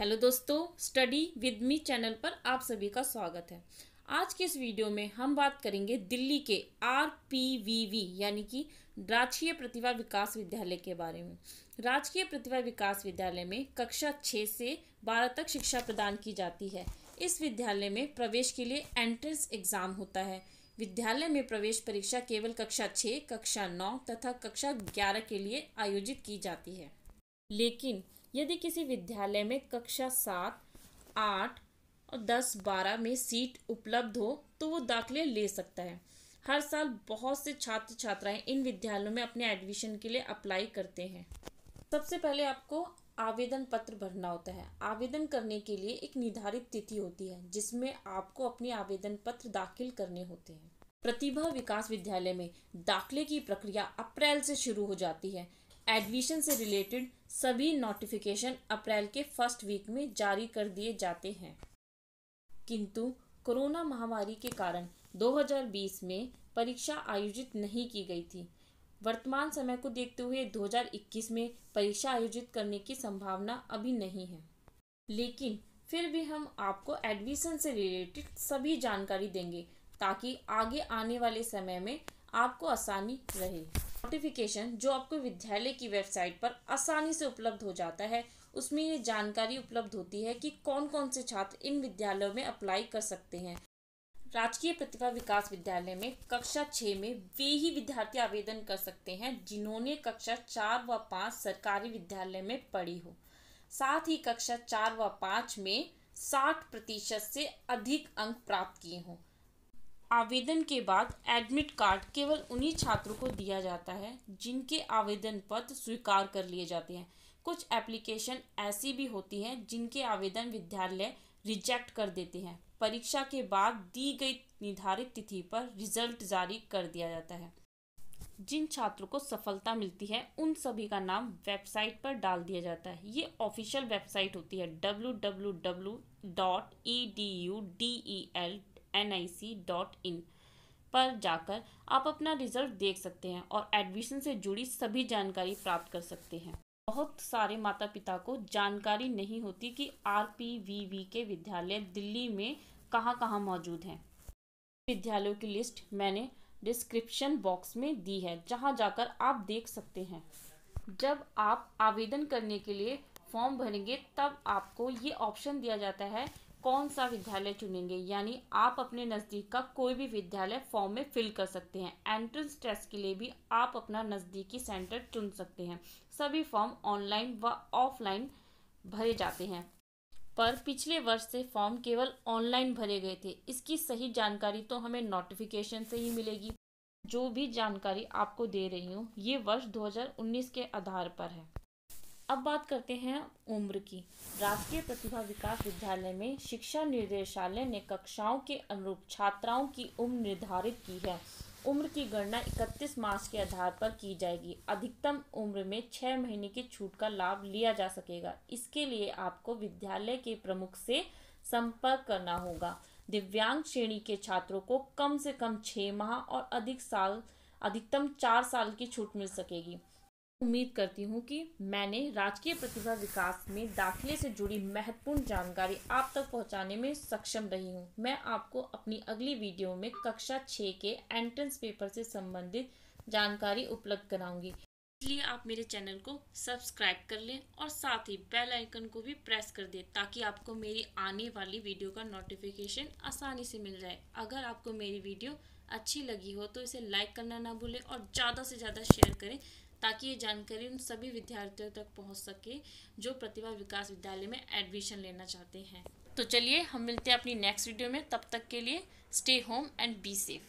hello दोस्तों study with me channel पर आप सभी का स्वागत है आज के इस वीडियो में हम बात करेंगे दिल्ली के आर पी वी वी यानी कि राजकीय प्रतिभा विकास विद्यालय के बारे में राजकीय प्रतिभा विकास विद्यालय में कक्षा छः से बारह तक शिक्षा प्रदान की जाती है इस विद्यालय में प्रवेश के लिए एंट्रेंस एग्ज़ाम होता है विद्यालय में प्रवेश परीक्षा केवल कक्षा छः कक्षा नौ तथा कक्षा ग्यारह के लिए आयोजित की जाती है लेकिन यदि किसी विद्यालय में कक्षा सात आठ और दस बारह में सीट उपलब्ध हो तो वो दाखिले ले सकता है हर साल बहुत से छात्र छात्राएं इन विद्यालयों में अपने एडमिशन के लिए अप्लाई करते हैं सबसे पहले आपको आवेदन पत्र भरना होता है आवेदन करने के लिए एक निर्धारित तिथि होती है जिसमें आपको अपने आवेदन पत्र दाखिल करने होते हैं प्रतिभा विकास विद्यालय में दाखिले की प्रक्रिया अप्रैल से शुरू हो जाती है एडमिशन से रिलेटेड सभी नोटिफिकेशन अप्रैल के फर्स्ट वीक में जारी कर दिए जाते हैं किंतु कोरोना महामारी के कारण 2020 में परीक्षा आयोजित नहीं की गई थी वर्तमान समय को देखते हुए 2021 में परीक्षा आयोजित करने की संभावना अभी नहीं है लेकिन फिर भी हम आपको एडमिशन से रिलेटेड सभी जानकारी देंगे ताकि आगे आने वाले समय में आपको आसानी रहे नोटिफिकेशन जो आपको विद्यालय की वेबसाइट पर आसानी से उपलब्ध हो जाता है उसमें ये जानकारी उपलब्ध होती है कि कौन कौन से छात्र इन विद्यालयों में अप्लाई कर सकते हैं राजकीय प्रतिभा विकास विद्यालय में कक्षा छः में वे ही विद्यार्थी आवेदन कर सकते हैं जिन्होंने कक्षा चार व पाँच सरकारी विद्यालय में पढ़ी हो साथ ही कक्षा चार व पाँच में साठ प्रतिशत से अधिक अंक प्राप्त किए हों आवेदन के बाद एडमिट कार्ड केवल उन्हीं छात्रों को दिया जाता है जिनके आवेदन पत्र स्वीकार कर लिए जाते हैं कुछ एप्लीकेशन ऐसी भी होती हैं जिनके आवेदन विद्यालय रिजेक्ट कर देते हैं परीक्षा के बाद दी गई निर्धारित तिथि पर रिजल्ट जारी कर दिया जाता है जिन छात्रों को सफलता मिलती है उन सभी का नाम वेबसाइट पर डाल दिया जाता है ये ऑफिशियल वेबसाइट होती है W W W dot E D U D E L N I C dot in पर जाकर आप अपना रिजल्ट देख सकते हैं और एडमिशन से जुड़ी सभी जानकारी प्राप्त कर सकते हैं बहुत सारे माता पिता को जानकारी नहीं होती कि आर पी वी वी के विद्यालय दिल्ली में कहाँ कहाँ मौजूद हैं विद्यालयों की लिस्ट मैंने डिस्क्रिप्शन बॉक्स में दी है जहाँ जाकर आप देख सकते हैं जब आप आवेदन करने के लिए फॉर्म भरेंगे तब आपको ये ऑप्शन दिया जाता है कौन सा विद्यालय चुनेंगे यानी आप अपने नज़दीक का कोई भी विद्यालय फॉर्म में फिल कर सकते हैं एंट्रेंस टेस्ट के लिए भी आप अपना नज़दीकी सेंटर चुन सकते हैं सभी फॉर्म ऑनलाइन व ऑफलाइन भरे जाते हैं पर पिछले वर्ष से फॉर्म केवल ऑनलाइन भरे गए थे इसकी सही जानकारी तो हमें नोटिफिकेशन से ही मिलेगी जो भी जानकारी आपको दे रही हूँ ये वर्ष 2019 के आधार पर है अब बात करते हैं उम्र की राष्ट्रीय प्रतिभा विकास विद्यालय में शिक्षा निदेशालय ने कक्षाओं के अनुरूप छात्राओं की उम्र निर्धारित की है उम्र की गणना 31 मार्च के आधार पर की जाएगी अधिकतम उम्र में छः महीने की छूट का लाभ लिया जा सकेगा इसके लिए आपको विद्यालय के प्रमुख से संपर्क करना होगा दिव्यांग श्रेणी के छात्रों को कम से कम छः माह और अधिक साल अधिकतम चार साल की छूट मिल सकेगी उम्मीद करती हूँ कि मैंने राजकीय प्रतिभा विकास में दाखिले से जुड़ी महत्वपूर्ण जानकारी आप तक पहुँचाने में सक्षम रही हूँ मैं आपको अपनी अगली वीडियो में कक्षा छः के एंट्रेंस पेपर से संबंधित जानकारी उपलब्ध कराऊंगी इसलिए आप मेरे चैनल को सब्सक्राइब कर लें और साथ ही बेल आइकन को भी प्रेस कर दें ताकि आपको मेरी आने वाली वीडियो का नोटिफिकेशन आसानी से मिल जाए अगर आपको मेरी वीडियो अच्छी लगी हो तो इसे लाइक करना ना भूलें और ज़्यादा से ज़्यादा शेयर करें ताकि ये जानकारी उन सभी विद्यार्थियों तक पहुंच सके जो प्रतिभा विकास विद्यालय में एडमिशन लेना चाहते हैं तो चलिए हम मिलते हैं अपनी नेक्स्ट वीडियो में तब तक के लिए stay home and be safe